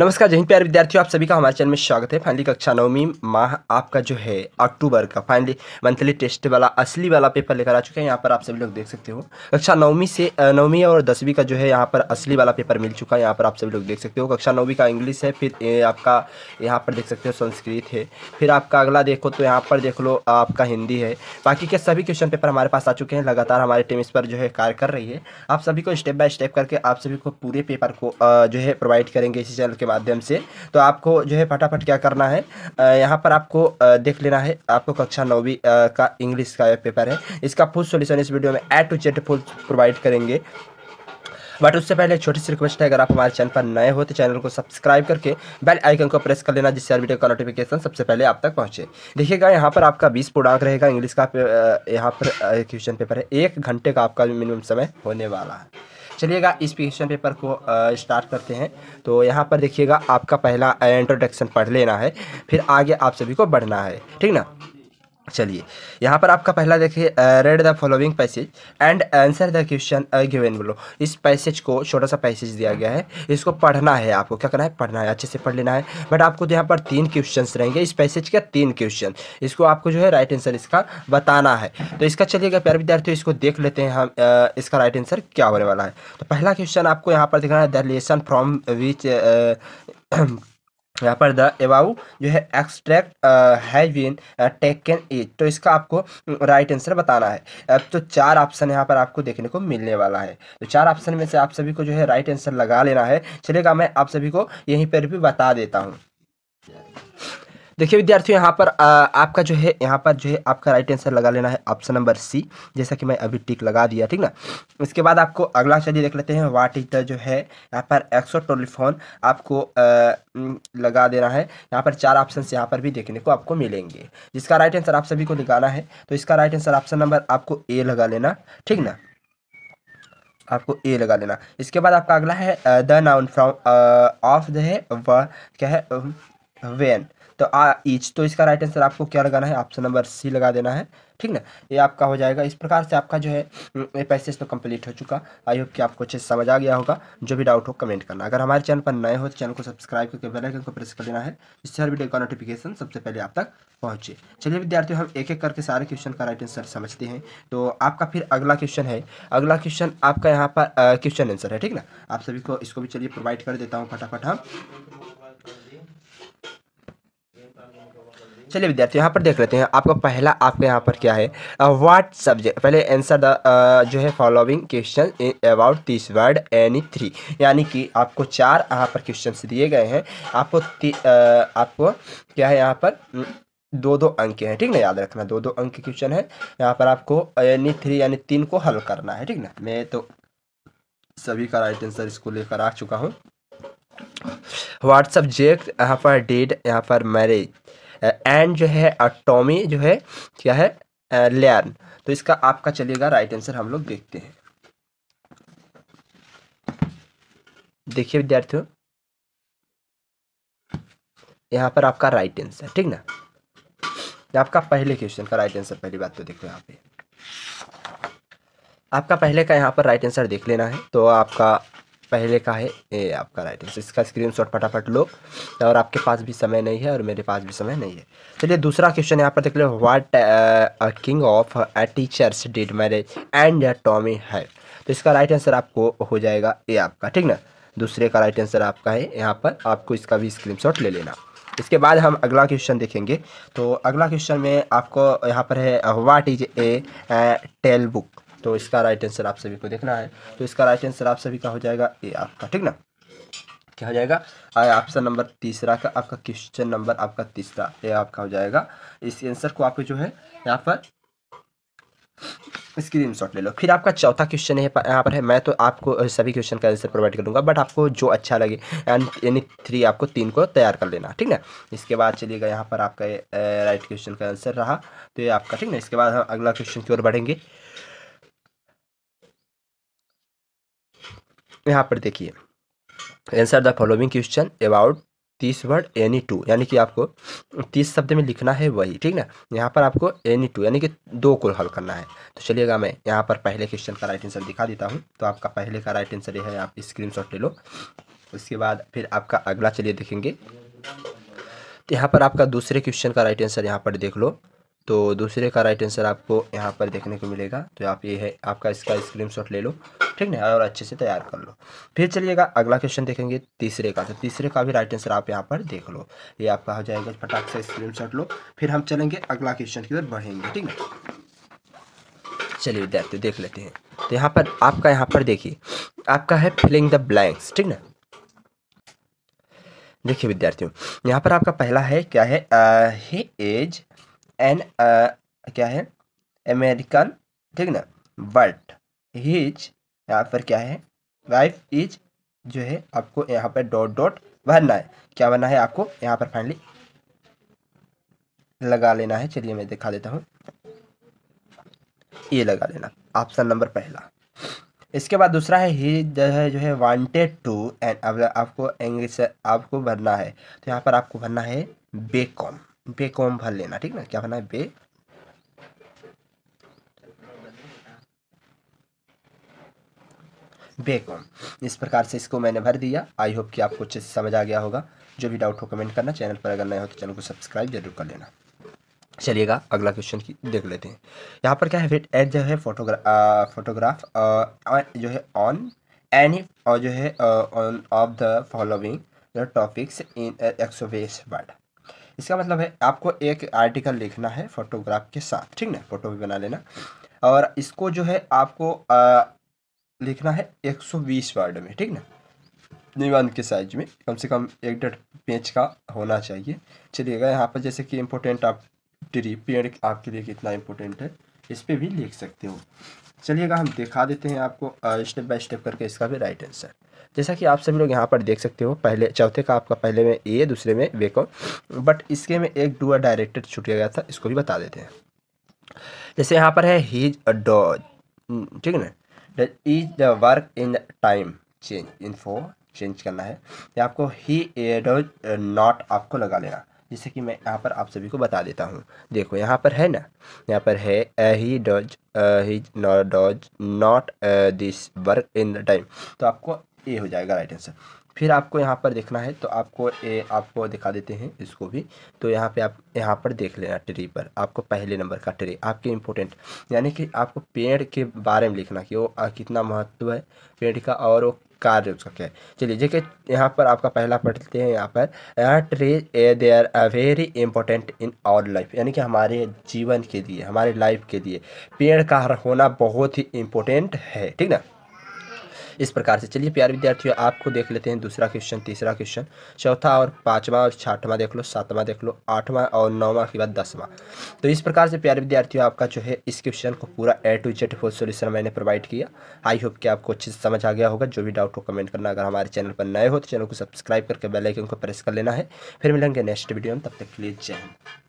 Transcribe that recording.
नमस्कार जय हिंद प्यारे विद्यार्थियों आप सभी का हमारे चैनल में स्वागत है फाइनली कक्षा नवमी माह आपका जो है अक्टूबर का फाइनली मंथली टेस्ट वाला असली वाला पेपर लेकर आ चुका है यहाँ पर आप सभी लोग देख सकते हो कक्षा नवमी से नवमी और दसवीं का जो है यहाँ पर असली वाला पेपर मिल चुका है यहाँ पर आप सभी लोग देख सकते हो कक्षा नौवीं का इंग्लिश है फिर आपका यहाँ पर देख सकते हो संस्कृत है फिर आपका अगला देखो तो यहाँ पर देख लो आपका हिंदी है बाकी के सभी क्वेश्चन पेपर हमारे पास आ चुके हैं लगातार हमारी टीम इस पर जो है कार्य कर रही है आप सभी को स्टेप बाय स्टेप करके आप सभी को पूरे पेपर को जो है प्रोवाइड करेंगे इसी चैनल के माध्यम से तो आपको जो है फटाफट क्या करना है यहाँ पर आपको देख लेना है आपको कक्षा नौवीं का इंग्लिश का पेपर है इसका फुल सोल्यूशन इस वीडियो में A to Z full provide करेंगे बट उससे पहले एक छोटी सी रिक्वेस्ट है अगर आप हमारे चैनल पर नए हो तो चैनल को सब्सक्राइब करके बेल आइकन को प्रेस कर लेना जिससे हर वीडियो का नोटिफिकेशन सबसे पहले आप तक पहुंचे देखिएगा यहाँ पर आपका 20 पूर्णांक रहेगा इंग्लिश का यहाँ पर क्वेश्चन पेपर है एक घंटे का आपका मिनिमम समय होने वाला है चलिएगा इस क्वेश्चन पेपर को स्टार्ट करते हैं तो यहाँ पर देखिएगा आपका पहला इंट्रोडक्शन पढ़ लेना है फिर आगे आप सभी को बढ़ना है ठीक ना चलिए यहाँ पर आपका पहला देखिए read the following passage and answer the question given बोलो इस पैसेज को छोटा सा पैसेज दिया गया है इसको पढ़ना है आपको क्या करना है पढ़ना है अच्छे से पढ़ लेना है बट आपको तो यहाँ पर तीन क्वेश्चन रहेंगे इस पैसेज का तीन क्वेश्चन इसको आपको जो है राइट आंसर इसका बताना है तो इसका चलिएगा प्यार विद्यार्थियों इसको देख लेते हैं हम इसका राइट आंसर क्या होने वाला है तो पहला क्वेश्चन आपको यहाँ पर दिखाना है द लेसन फ्रॉम विच यहाँ पर द एवाउ जो है extract has been taken is तो इसका आपको राइट आंसर बताना है अब तो चार ऑप्शन यहाँ पर आपको देखने को मिलने वाला है तो चार ऑप्शन में से आप सभी को जो है राइट आंसर लगा लेना है चलेगा मैं आप सभी को यहीं पर भी बता देता हूँ देखिए विद्यार्थियों यहाँ पर आ, आपका जो है यहाँ पर जो है आपका राइट आंसर लगा लेना है ऑप्शन नंबर सी जैसा कि मैं अभी टिक लगा दिया ठीक ना इसके बाद आपको अगला चलिए देख लेते हैं वाट इज द जो है यहाँ पर एक्सो टोलीफोन आपको आ, लगा देना है यहाँ पर चार ऑप्शन यहाँ पर भी देखने को आपको मिलेंगे जिसका राइट आंसर आप सभी को निकाला है तो इसका राइट आंसर ऑप्शन नंबर आपको ए लगा लेना ठीक ना आपको ए लगा लेना इसके बाद आपका अगला है the noun from of the है व क्या है वेन तो आ ईच तो इसका राइट आंसर आपको क्या लगाना है ऑप्शन नंबर सी लगा देना है ठीक ना ये आपका हो जाएगा इस प्रकार से आपका जो है हम्म, ये पैसेज तो कंप्लीट हो चुका आई होप कि आपको अच्छे से समझ आ गया होगा जो भी डाउट हो कमेंट करना अगर हमारे चैनल पर नए हो तो चैनल को सब्सक्राइब करके बेल आइकन को प्रेस कर देना है इससे हर वीडियो का नोटिफिकेशन सबसे पहले आप तक पहुँचे चलिए विद्यार्थियों हम एक एक करके सारे क्वेश्चन का राइट आंसर समझते हैं तो आपका फिर अगला क्वेश्चन है अगला क्वेश्चन आपका यहाँ पर क्वेश्चन आंसर है ठीक ना आप सभी को इसको भी चलिए प्रोवाइड कर देता हूँ फटाफट हम हाँ? चलिए विद्यार्थी यहाँ पर देख लेते हैं आपका पहला आपके यहाँ पर क्या है वाट सब्जेक्ट पहले आंसर द जो है following question about this word any three यानी कि आपको चार यहाँ पर क्वेश्चन दिए गए हैं आपको आपको क्या है यहाँ पर दो दो अंक हैं ठीक ना याद रखना दो दो अंक क्वेश्चन है यहाँ पर आपको एनी थ्री यानी तीन को हल करना है ठीक ना मैं तो सभी का राइट आंसर इसको लेकर आ चुका हूँ व्हाट सब्जेक्ट यहाँ पर डेट यहाँ पर मैरिज एंड uh, जो है अटोमी जो है क्या है लैन uh, तो इसका आपका चलेगा राइट आंसर हम लोग देखते हैं देखिए विद्यार्थियों यहाँ पर आपका राइट आंसर ठीक ना आपका पहले क्वेश्चन का राइट आंसर पहली बात तो देखो यहाँ पे आपका पहले का यहाँ पर राइट आंसर देख लेना है तो आपका पहले का है ए आपका राइट आंसर तो इसका स्क्रीन शॉट फटाफट लो और आपके पास भी समय नहीं है और मेरे पास भी समय नहीं है चलिए दूसरा क्वेश्चन यहाँ पर देख लो what king of a teachers did marriage and Tommy है तो इसका राइट आंसर आपको हो जाएगा ए आपका ठीक ना दूसरे का राइट आंसर आपका है यहाँ पर आपको इसका भी शॉट ले लेना इसके बाद हम अगला क्वेश्चन देखेंगे तो अगला क्वेश्चन में आपको यहाँ पर है what is a tale book तो इसका राइट आंसर आप सभी को देखना है तो इसका राइट आंसर आप सभी का हो जाएगा ए आपका ठीक ना क्या हो जाएगा ऑप्शन नंबर तीसरा का आपका क्वेश्चन नंबर आपका तीसरा ए आपका हो जाएगा इस आंसर को आपको जो है यहाँ पर स्क्रीन शॉट ले लो फिर आपका चौथा क्वेश्चन है यहाँ पर है मैं तो आपको सभी क्वेश्चन का आंसर प्रोवाइड करूँगा बट आपको जो अच्छा लगे यानी थ्री आपको तीन को तैयार कर लेना ठीक ना इसके बाद चलिएगा यहाँ पर आपका राइट क्वेश्चन का आंसर रहा तो ये आपका ठीक ना इसके बाद हम अगला क्वेश्चन की ओर बढ़ेंगे यहाँ पर देखिए answer the following question about these word any two यानी कि आपको तीस शब्द में लिखना है वही ठीक ना यहाँ पर आपको एनी टू यानी कि दो को हल करना है तो चलिएगा मैं यहाँ पर पहले क्वेश्चन का राइट आंसर दिखा देता हूँ तो आपका पहले का राइट आंसर ये है आप स्क्रीन ले लो उसके बाद फिर आपका अगला चलिए देखेंगे तो यहाँ पर आपका दूसरे क्वेश्चन का राइट आंसर यहाँ पर देख लो तो दूसरे का राइट आंसर आपको यहाँ पर देखने को मिलेगा तो आप ये है आपका इसका स्क्रीनशॉट ले लो ठीक ना और अच्छे से तैयार कर लो फिर चलिएगा अगला क्वेश्चन देखेंगे तीसरे का तो तीसरे का भी राइट आंसर आप यहाँ पर देख लो ये आपका हो जाएगा फटाक से स्क्रीन लो फिर हम चलेंगे अगला क्वेश्चन की ओर बढ़ेंगे ठीक है चलिए विद्यार्थी देख लेते हैं तो यहाँ पर आपका यहाँ पर देखिए आपका है फिलिंग द ब्लैंक्स ठीक ना देखिए विद्यार्थियों यहाँ पर आपका पहला है क्या है आ, ही इज एन क्या है अमेरिकन ठीक ना बट हीज यहाँ पर क्या है वाइफ इज जो है आपको यहाँ पर डॉट डॉट भरना है क्या भरना है आपको यहाँ पर फाइनली लगा लेना है चलिए मैं दिखा देता हूँ ये लगा लेना ऑप्शन नंबर पहला इसके बाद दूसरा है ही जो है वांटेड टू एंड आपको इंग्लिश आपको भरना है तो यहाँ पर आपको भरना है बेकॉम भर लेना ठीक ना क्या बना है बे बेकॉम इस प्रकार से इसको मैंने भर दिया आई होप कि आपको अच्छे से समझ आ गया होगा जो भी डाउट हो कमेंट करना चैनल पर अगर नए हो तो चैनल को सब्सक्राइब जरूर कर लेना चलिएगा अगला क्वेश्चन की देख लेते हैं यहाँ पर क्या है वेट जो है फोटोग्रा फोटोग्राफ जो है ऑन एनी और जो है on of the following topics in एक्सोवेस वर्ड इसका मतलब है आपको एक आर्टिकल लिखना है फोटोग्राफ के साथ ठीक ना फोटो भी बना लेना और इसको जो है आपको आ, लिखना है 120 वर्ड में ठीक ना निबंध के साइज में कम से कम एक डेढ़ पेज का होना चाहिए चलिएगा यहाँ पर जैसे कि इम्पोर्टेंट आप ट्री पेड़ आपके लिए कितना इम्पोर्टेंट है इस पर भी लिख सकते हो चलिएगा हम दिखा देते हैं आपको स्टेप बाय स्टेप करके इसका भी राइट आंसर जैसा कि आप सभी लोग यहाँ पर देख सकते हो पहले चौथे का आपका पहले में ए दूसरे में वेको बट इसके में एक डुआ डायरेक्टेड छूट गया था इसको भी बता देते हैं जैसे यहाँ पर है हीज अ डॉज ठीक है ना is the work in time change in फो चेंज करना है या आपको ही ए डॉज नॉट आपको लगा लेना जैसे कि मैं यहाँ पर आप सभी को बता देता हूँ देखो यहाँ पर है ना यहाँ पर है he does he does not this work in the time तो आपको ए हो जाएगा राइट आंसर फिर आपको यहाँ पर देखना है तो आपको ए आपको दिखा देते हैं इसको भी तो यहाँ पे आप यहाँ पर देख लेना ट्री पर आपको पहले नंबर का ट्री आपके इम्पोर्टेंट यानी कि आपको पेड़ के बारे में लिखना कि वो कितना महत्व है पेड़ का और वो कार्य उसका क्या है चलिए देखिए यहाँ पर आपका पहला पढ़ते हैं यहाँ पर यहाँ trees a they are a very important in our life यानी कि हमारे जीवन के लिए हमारे लाइफ के लिए पेड़ का होना बहुत ही इम्पोर्टेंट है ठीक ना इस प्रकार से चलिए प्यारे विद्यार्थियों आपको देख लेते हैं दूसरा क्वेश्चन तीसरा क्वेश्चन चौथा और पाँचवा और छठवां देख लो सातवां देख लो आठवां और नौवां के बाद दसवां तो इस प्रकार से प्यारे विद्यार्थियों आपका जो है इस क्वेश्चन को पूरा A to Z full solution मैंने प्रोवाइड किया आई होप कि आपको अच्छे से समझ आ गया होगा जो भी डाउट हो कमेंट करना अगर हमारे चैनल पर नए हो तो चैनल को सब्सक्राइब करके बेलाइकन को प्रेस कर लेना है फिर मिलेंगे नेक्स्ट वीडियो में तब तक के लिए जय हिंद